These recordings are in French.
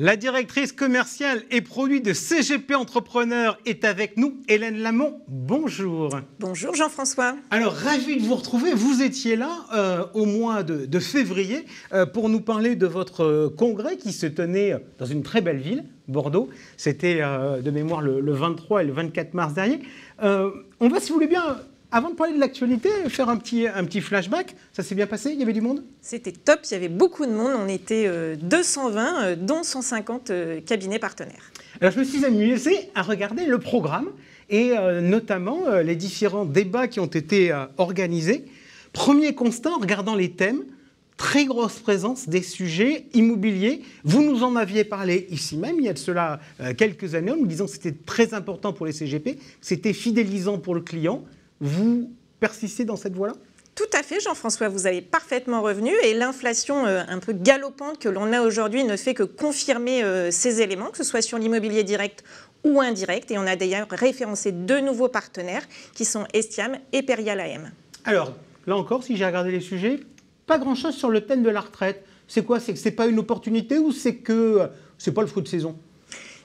La directrice commerciale et produit de CGP Entrepreneur est avec nous, Hélène Lamont. Bonjour. Bonjour Jean-François. Alors, ravi de vous retrouver. Vous étiez là euh, au mois de, février euh, pour nous parler de votre euh, congrès qui se tenait dans une très belle ville, Bordeaux. C'était de mémoire le, le, 23 et le 24 mars dernier. on va, si vous voulez bien, avant de parler de l'actualité, faire un petit, un petit flashback. Ça s'est bien passé Il y avait du monde C'était top, il y avait beaucoup de monde. On était 220, euh, euh, dont 150 euh, cabinets partenaires. Alors je me suis amusé à regarder le programme et notamment les différents débats qui ont été organisés. Premier constat, en regardant les thèmes, très grosse présence des sujets immobiliers. Vous nous en aviez parlé ici même, il y a de cela quelques années, en nous disant que c'était très important pour les CGP, c'était fidélisant pour le client. Vous persistez dans cette voie-là tout à fait, Jean-François, vous avez parfaitement revenu. Et l'inflation euh, un peu galopante que l'on a aujourd'hui ne fait que confirmer euh, ces éléments, que ce soit sur l'immobilier direct ou indirect. Et on a d'ailleurs référencé deux nouveaux partenaires qui sont Estiam et Perial Alors, là encore, si j'ai regardé les sujets, pas grand-chose sur le thème de la retraite. C'est quoi C'est que ce n'est pas une opportunité ou c'est que ce euh, c'est pas le fruit de saison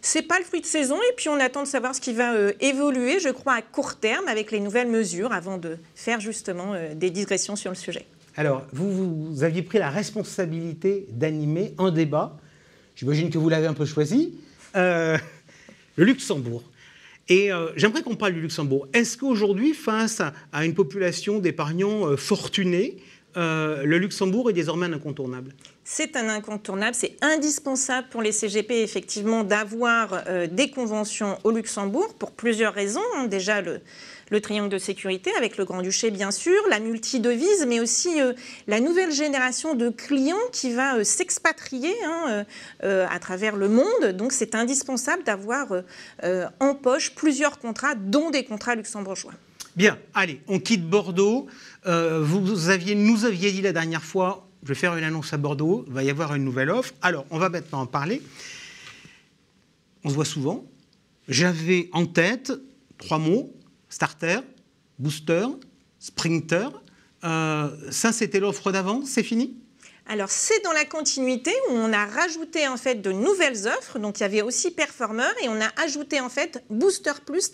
c'est pas le fruit de saison et puis on attend de savoir ce qui va euh, évoluer, je crois, à court terme avec les nouvelles mesures avant de faire justement euh, des digressions sur le sujet. Alors, vous, vous aviez pris la responsabilité d'animer un débat. J'imagine que vous l'avez un peu choisi. Euh, le Luxembourg. Et j'aimerais qu'on parle du Luxembourg. Est-ce qu'aujourd'hui, face à, une population d'épargnants fortunés, euh, le Luxembourg est désormais un incontournable. C'est un incontournable, c'est indispensable pour les CGP effectivement d'avoir euh, des conventions au Luxembourg pour plusieurs raisons. Hein, déjà le, le triangle de sécurité avec le Grand-Duché bien sûr, la devise, mais aussi euh, la nouvelle génération de clients qui va s'expatrier hein, à travers le monde. Donc c'est indispensable d'avoir en poche plusieurs contrats, dont des contrats luxembourgeois. Bien, allez, on quitte Bordeaux. Euh, vous aviez, nous aviez dit la dernière fois, je vais faire une annonce à Bordeaux, il va y avoir une nouvelle offre. Alors, on va maintenant en parler. On se voit souvent. J'avais en tête trois mots, starter, booster, sprinter. Euh, ça, c'était l'offre d'avant, c'est fini alors c'est dans la continuité où on a rajouté en fait de nouvelles offres. Donc il y avait aussi Performer et on a ajouté en fait Booster Plus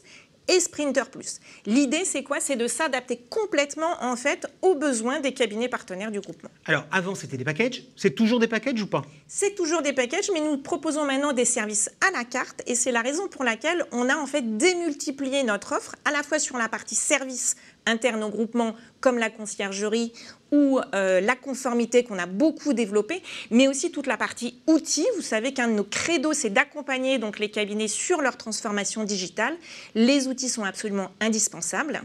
et Sprinter Plus. L'idée, c'est quoi C'est de s'adapter complètement en fait aux besoins des cabinets partenaires du groupement. Alors avant, c'était des packages. C'est toujours des packages ou pas C'est toujours des packages, mais nous proposons maintenant des services à la carte et c'est la raison pour laquelle on a en fait démultiplié notre offre à la fois sur la partie service interne au groupement, comme la conciergerie ou euh, la conformité qu'on a beaucoup développée, mais aussi toute la partie outils. Vous savez qu'un de nos credos, c'est d'accompagner donc les cabinets sur leur transformation digitale. Les outils sont absolument indispensables.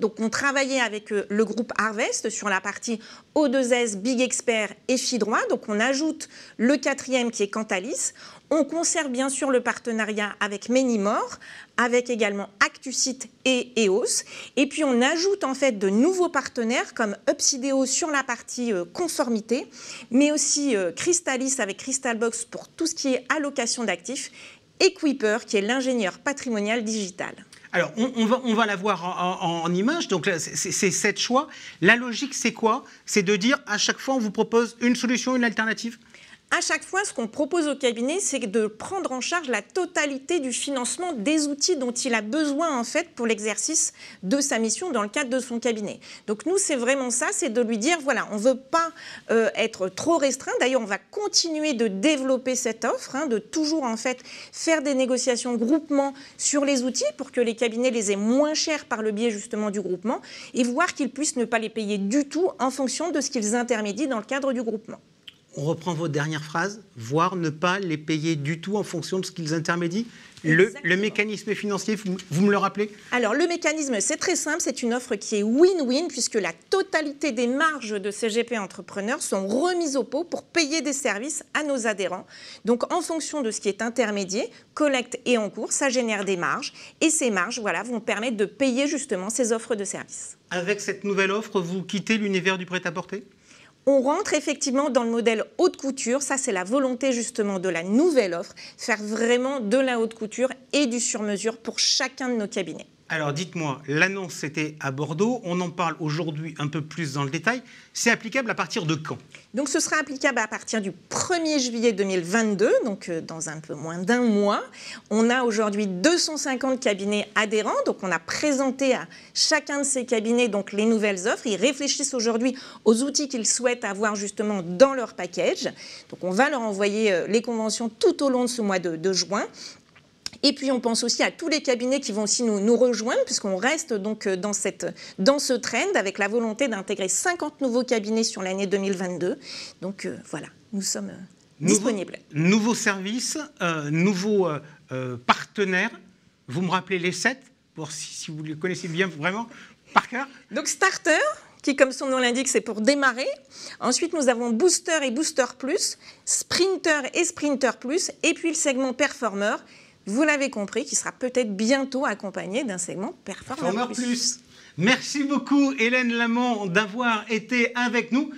Donc, on travaillait avec euh, le groupe Harvest sur la partie O2S, Big Expert et Fidroit. Donc, on ajoute le quatrième qui est Cantalis. On conserve bien sûr le partenariat avec Menimore, avec également Actucite et EOS. Et puis, on ajoute en fait de nouveaux partenaires comme Upsideo sur la partie euh, conformité, mais aussi euh, Crystalis avec Crystalbox pour tout ce qui est allocation d'actifs et Quipper qui est l'ingénieur patrimonial digital. Alors, on, va, la voir en, image. Donc, c'est sept choix. La logique, c'est quoi C'est de dire à chaque fois, on vous propose une solution, une alternative à chaque fois, ce qu'on propose au cabinet, c'est de prendre en charge la totalité du financement des outils dont il a besoin en fait pour l'exercice de sa mission dans le cadre de son cabinet. Donc nous, c'est vraiment ça, c'est de lui dire voilà, on ne veut pas euh, être trop restreint. D'ailleurs, on va continuer de développer cette offre, hein, de toujours en fait faire des négociations groupement sur les outils pour que les cabinets les aient moins chers par le biais justement du groupement et voir qu'ils puissent ne pas les payer du tout en fonction de ce qu'ils intermédient dans le cadre du groupement on reprend vos dernières phrases, voire ne pas les payer du tout en fonction de ce qu'ils intermédient le, mécanisme financier, vous, me le rappelez Alors, le mécanisme, c'est très simple, c'est une offre qui est win-win, puisque la totalité des marges de CGP Entrepreneurs sont remises au pot pour payer des services à nos adhérents. Donc, en fonction de ce qui est intermédié, collecte et en cours, ça génère des marges. Et ces marges, voilà, vont permettre de payer justement ces offres de services. Avec cette nouvelle offre, vous quittez l'univers du prêt-à-porter on rentre effectivement dans le modèle haute couture, ça c'est la volonté justement de la nouvelle offre, faire vraiment de la haute couture et du sur-mesure pour chacun de nos cabinets. Alors dites-moi, l'annonce c'était à Bordeaux, on en parle aujourd'hui un peu plus dans le détail. C'est applicable à partir de quand Donc ce sera applicable à partir du 1er juillet 2022, donc euh, dans un peu moins d'un mois. On a aujourd'hui 250 cabinets adhérents, donc on a présenté à chacun de ces cabinets donc les nouvelles offres. Ils réfléchissent aujourd'hui aux outils qu'ils souhaitent avoir justement dans leur package. Donc on va leur envoyer euh, les conventions tout au long de ce mois de juin et puis on pense aussi à tous les cabinets qui vont aussi nous, rejoindre, puisqu'on reste donc euh, dans, cette, dans ce trend avec la volonté d'intégrer 50 nouveaux cabinets sur l'année 2022. Donc euh, voilà, nous sommes euh, disponibles. Nouveaux services, nouveaux partenaires. Vous me rappelez les 7 pour si, si vous les connaissez bien vraiment par cœur. Donc Starter, qui, comme son nom l'indique, c'est pour démarrer. Ensuite, nous avons Booster et Booster Plus, Sprinter et Sprinter Plus, et puis le segment Performer, vous l'avez compris, qui sera peut-être bientôt accompagné d'un segment Performer Plus. Merci beaucoup Hélène Lamont d'avoir été avec nous.